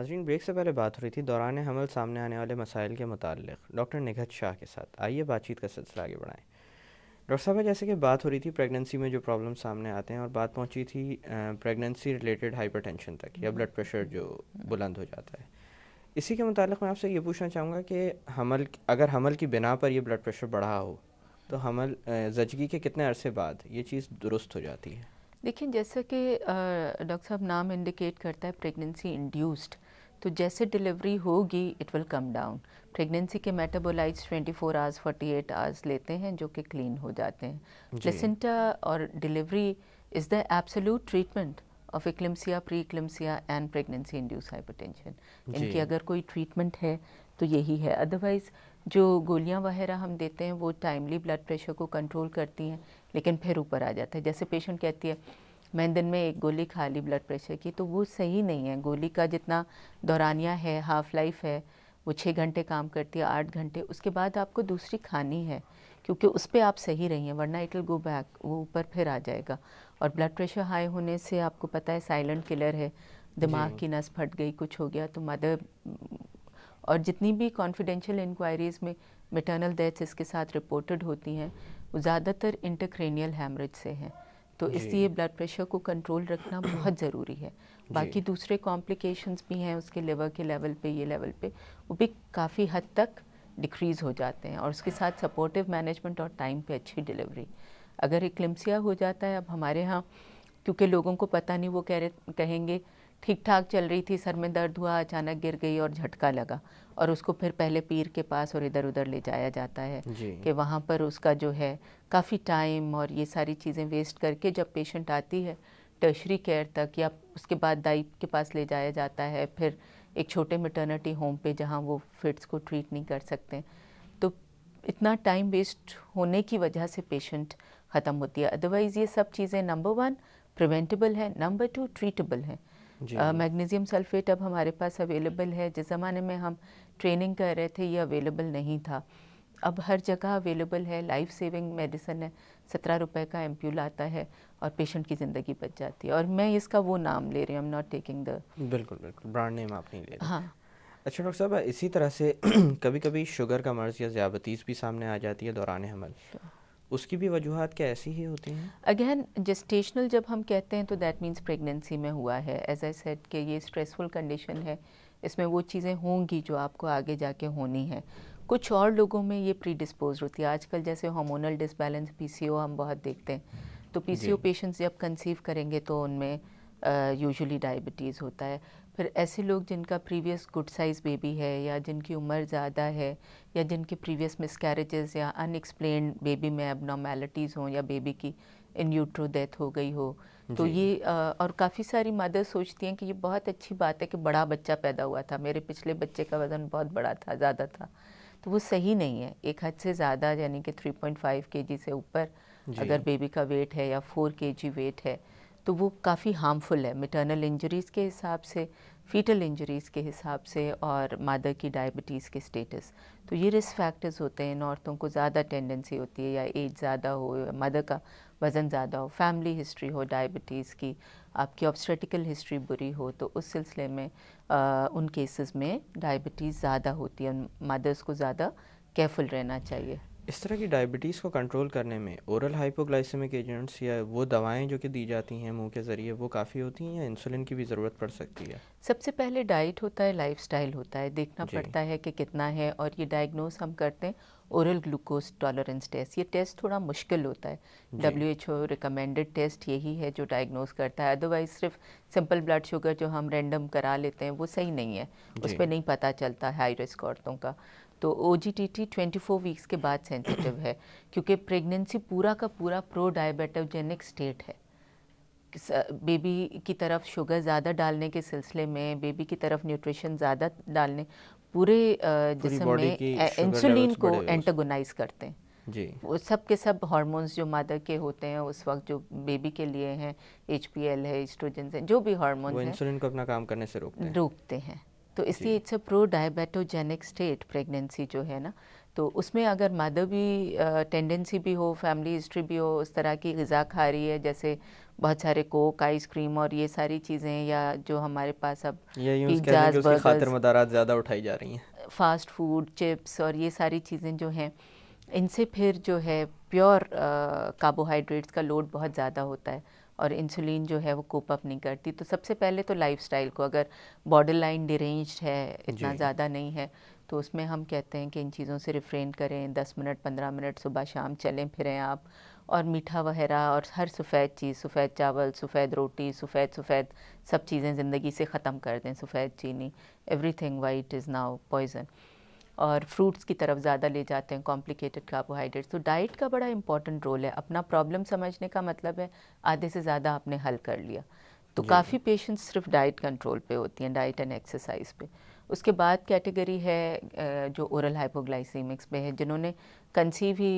नाजरीन ब्रेक से पहले बात हो रही थी दौरान हमल सामने आने वाले मसाइल के मतलब डॉक्टर निघत शाह के साथ आइए बातचीत का सिलसिला आगे बढ़ाएँ डॉक्टर साहब जैसे कि बात हो रही थी प्रेगनेंसी में जो प्रॉब्लम सामने आते हैं और बात पहुंची थी प्रेगनेंसी रिलेटेड हाइपरटेंशन तक या ब्लड प्रेशर जो बुलंद हो जाता है इसी के मतलब मैं आपसे ये पूछना चाहूँगा कि हमल अगर हमल की बिना पर यह ब्लड प्रेशर बढ़ा हो तो हमल जजगी के कितने अरसे बाद ये चीज़ दुरुस्त हो जाती है देखिए जैसा कि डॉक्टर साहब नाम इंडिकेट करता है प्रेगनेंसी इंड्यूस्ड तो जैसे डिलीवरी होगी it will come down pregnancy के मेटाबोलाइट्स 24 आवर्स एट आवर्स लेते हैं जो कि क्लीन हो जाते हैं प्लेसेंटा और delivery is the absolute treatment of eclampsia pre eclampsia and pregnancy induce hypertension इनकी अगर कोई ट्रीटमेंट है तो यही है अदरवाइज़ जो गोलियां वगैरह हम देते हैं वो टाइमली ब्लड प्रेशर को कंट्रोल करती हैं लेकिन फिर ऊपर आ जाता है जैसे पेशेंट कहती है मैं दिन में एक गोली खा ली ब्लड प्रेशर की तो वो सही नहीं है गोली का जितना दौरानिया है हाफ़ लाइफ है वो छः घंटे काम करती है आठ घंटे उसके बाद आपको दूसरी खानी है क्योंकि उस पर आप सही रही हैं वरना इट विल गो बैक वो ऊपर फिर आ जाएगा और ब्लड प्रेशर हाई होने से आपको पता है साइलेंट किलर है दिमाग की नस फट गई कुछ हो गया तो मदर और जितनी भी कॉन्फिडेंशियल इंक्वायरीज़ में मेटर्नल डेथ्स इसके साथ रिपोर्टेड होती हैं वो ज़्यादातर इंटरक्रेनियल हेमरेज से हैं तो इसलिए ब्लड प्रेशर को कंट्रोल रखना बहुत ज़रूरी है बाकी दूसरे कॉम्प्लिकेशंस भी हैं उसके लिवर के लेवल पे ये लेवल पे वो भी काफ़ी हद तक डिक्रीज़ हो जाते हैं और उसके साथ सपोर्टिव मैनेजमेंट और टाइम पे अच्छी डिलीवरी अगर एक हो जाता है अब हमारे यहाँ क्योंकि लोगों को पता नहीं वो कह रहे कहेंगे ठीक ठाक चल रही थी सर में दर्द हुआ अचानक गिर गई और झटका लगा और उसको फिर पहले पीर के पास और इधर उधर ले जाया जाता है कि वहाँ पर उसका जो है काफ़ी टाइम और ये सारी चीज़ें वेस्ट करके जब पेशेंट आती है टर्शरी केयर तक या उसके बाद दाई के पास ले जाया जाता है फिर एक छोटे मटर्निटी होम पे जहाँ वो फिट्स को ट्रीट नहीं कर सकते तो इतना टाइम वेस्ट होने की वजह से पेशेंट ख़त्म होती है अदरवाइज़ ये सब चीज़ें नंबर वन प्रिवेंटेबल है नंबर टू ट्रीटेबल है मैग्नीशियम सल्फेट अब हमारे पास अवेलेबल है जिस ज़माने में हम ट्रेनिंग कर रहे थे ये अवेलेबल नहीं था अब हर जगह अवेलेबल है लाइफ सेविंग मेडिसन है सत्रह रुपये का एम्प्यूल आता है और पेशेंट की ज़िंदगी बच जाती है और मैं इसका वो नाम ले रही हूँ एम नॉट टेकिंग द बिल्कुल बिल्कुल ब्रांड नेम आप नहीं ले रहे हाँ अच्छा डॉक्टर साहब इसी तरह से कभी कभी शुगर का मर्ज़ या ज़्यादतीस भी सामने आ जाती है दौरान हमल उसकी भी वजूहत क्या ऐसी ही होती हैं अगेन जेस्टेशनल जब हम कहते हैं तो दैट मीन्स प्रेगनेंसी में हुआ है एज आई सेड कि ये स्ट्रेसफुल कंडीशन है इसमें वो चीज़ें होंगी जो आपको आगे जाके होनी है कुछ और लोगों में ये प्री डिस्पोज होती है आजकल जैसे हार्मोनल डिसबैलेंस ओ हम बहुत देखते हैं तो ओ पेशेंट्स जब कंसीव करेंगे तो उनमें यूजुअली uh, डायबिटीज़ होता है फिर ऐसे लोग जिनका प्रीवियस गुड साइज़ बेबी है या जिनकी उम्र ज़्यादा है या जिनके प्रीवियस मिसकैरेजेस या अनएक्सप्लेन बेबी में एबनॉर्मेलिटीज़ हों या बेबी की इन यूट्रो डेथ हो गई हो तो ये आ, और काफ़ी सारी मदर सोचती हैं कि ये बहुत अच्छी बात है कि बड़ा बच्चा पैदा हुआ था मेरे पिछले बच्चे का वज़न बहुत बड़ा था ज़्यादा था तो वो सही नहीं है एक हद से ज़्यादा यानी कि 3.5 जी से ऊपर अगर बेबी का वेट है या 4 जी वेट है तो वो काफ़ी हार्मफुल है मिटर्नल इंजरीज़ के हिसाब से फीटल इंजरीज़ के हिसाब से और मादर की डायबिटीज़ के स्टेटस तो ये रिस्क फैक्टर्स होते हैं इन औरतों को ज़्यादा टेंडेंसी होती है या एज ज़्यादा हो या मदर का वज़न ज़्यादा हो फैमिली हिस्ट्री हो डायबिटीज़ की आपकी ऑब्स्ट्रेटिकल हिस्ट्री बुरी हो तो उस सिलसिले में आ, उन केसेस में डायबिटीज़ ज़्यादा होती है मदर्स को ज़्यादा केयरफुल रहना चाहिए इस तरह की डायबिटीज़ को कंट्रोल करने में ओरल हाइपोग्लाइसेमिक एजेंट्स या वो दवाएं जो कि दी जाती हैं मुंह के ज़रिए वो काफ़ी होती हैं या इंसुलिन की भी ज़रूरत पड़ सकती है सबसे पहले डाइट होता है लाइफस्टाइल होता है देखना पड़ता है कि कितना है और ये डायग्नोस हम करते हैं ओरल ग्लूकोज टॉलरेंस टेस्ट ये टेस्ट थोड़ा मुश्किल होता है W H O recommended test यही है जो डायग्नोज करता है अदरवाइज सिर्फ सिंपल ब्लड शुगर जो हम रेंडम करा लेते हैं वो सही नहीं है उस पर नहीं पता चलता हाई रिस्क औरतों का तो O G T T twenty four weeks के बाद सेंसिटिव है क्योंकि प्रेगनेंसी पूरा का पूरा प्रो डायबेटोजेनिक स्टेट है बेबी की तरफ शुगर ज़्यादा डालने के सिलसिले में बेबी की तरफ न्यूट्रिशन ज़्यादा डालने पूरे जिसम में इंसुलिन को एंटागोनाइज करते हैं जी वो सब के सब हार्मोन्स जो मादर के होते हैं उस वक्त जो बेबी के लिए हैं एच है एस्ट्रोजन है जो भी हार्मोन्स इंसुलिन को अपना काम करने से रोकते हैं रोकते हैं तो इसलिए it's a pro diabetogenic state pregnancy जो है ना तो उसमें अगर भी टेंडेंसी भी हो फैमिली हिस्ट्री भी हो उस तरह की गज़ा खा रही है जैसे बहुत सारे कोक आइसक्रीम और ये सारी चीज़ें या जो हमारे पास अब ज़्यादा उठाई जा रही हैं फास्ट फूड चिप्स और ये सारी चीज़ें जो हैं इनसे फिर जो है प्योर कार्बोहाइड्रेट्स का लोड बहुत ज़्यादा होता है और इंसुलिन जो है वो कोप अप नहीं करती तो सबसे पहले तो लाइफस्टाइल को अगर बॉर्डर लाइन डिरेंज है इतना ज़्यादा नहीं है तो उसमें हम कहते हैं कि इन चीज़ों से रिफ्रेन करें दस मिनट पंद्रह मिनट सुबह शाम चलें फिरें आप और मीठा वगैरह और हर सफ़ेद चीज़ सफ़ेद चावल सफ़ेद रोटी सफ़ेद सफ़ेद सब चीज़ें ज़िंदगी से ख़त्म कर दें सफ़ेद चीनी everything white is now poison और फ्रूट्स की तरफ ज़्यादा ले जाते हैं कॉम्प्लिकेटेड कार्बोहाइड्रेट्स तो डाइट का बड़ा इंपॉर्टेंट रोल है अपना प्रॉब्लम समझने का मतलब है आधे से ज़्यादा आपने हल कर लिया तो काफ़ी पेशेंट्स सिर्फ डाइट कंट्रोल पे होती हैं डाइट एंड एक्सरसाइज पे उसके बाद कैटेगरी है जो ओरल हाइपोग्लाइसीमिक्स पे है जिन्होंने कंसीव ही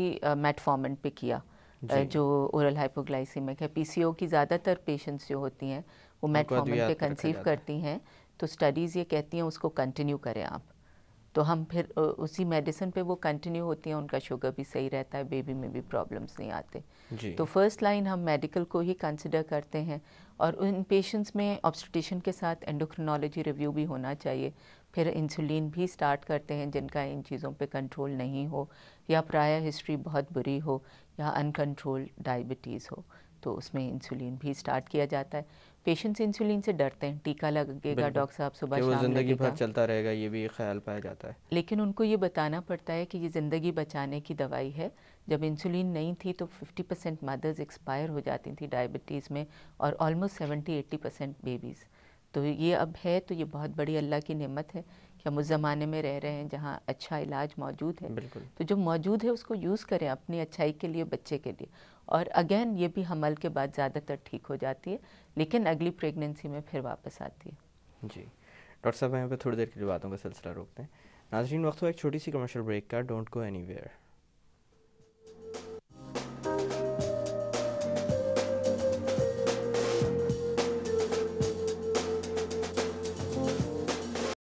मेटफॉर्मेंट पे किया जो ओरल हाइपोग्लाइसीमिक है पीसीओ की ज़्यादातर पेशेंट्स जो होती हैं वो मेटफॉर्मेंट तो पे कंसीव करती हैं तो स्टडीज़ ये कहती हैं उसको कंटिन्यू करें आप तो हम फिर उसी मेडिसिन पे वो कंटिन्यू होती हैं उनका शुगर भी सही रहता है बेबी में भी प्रॉब्लम्स नहीं आते तो फर्स्ट लाइन हम मेडिकल को ही कंसिडर करते हैं और उन पेशेंट्स में ऑब्सटेशन के साथ एंडोक्रिनोलॉजी रिव्यू भी होना चाहिए फिर इंसुलिन भी स्टार्ट करते हैं जिनका इन चीज़ों पे कंट्रोल नहीं हो या प्राय हिस्ट्री बहुत बुरी हो या अनकंट्रोल डायबिटीज़ हो तो उसमें इंसुलिन भी स्टार्ट किया जाता है पेशेंट्स इंसुलिन से डरते हैं टीका लगेगा डॉक्टर साहब सुबह शाम जिंदगी भर चलता रहेगा ये भी ख्याल पाया जाता है लेकिन उनको ये बताना पड़ता है कि ये ज़िंदगी बचाने की दवाई है जब इंसुलिन नहीं थी तो 50 परसेंट मदर्स एक्सपायर हो जाती थी डायबिटीज़ में और ऑलमोस्ट 70-80 परसेंट बेबीज़ तो ये अब है तो ये बहुत बड़ी अल्लाह की नमत है हम उस ज़माने में रह रहे हैं जहाँ अच्छा इलाज मौजूद है तो जो मौजूद है उसको यूज़ करें अपनी अच्छाई के लिए बच्चे के लिए और अगेन ये भी हमल के बाद ज़्यादातर ठीक हो जाती है लेकिन अगली प्रेगनेंसी में फिर वापस आती है जी डॉक्टर साहब यहाँ पर थोड़ी देर के लिए बातों का सिलसिला रोकते हैं नाजरीन वक्त हुआ एक छोटी सी कमर्शियल ब्रेक का डोंट गो एनी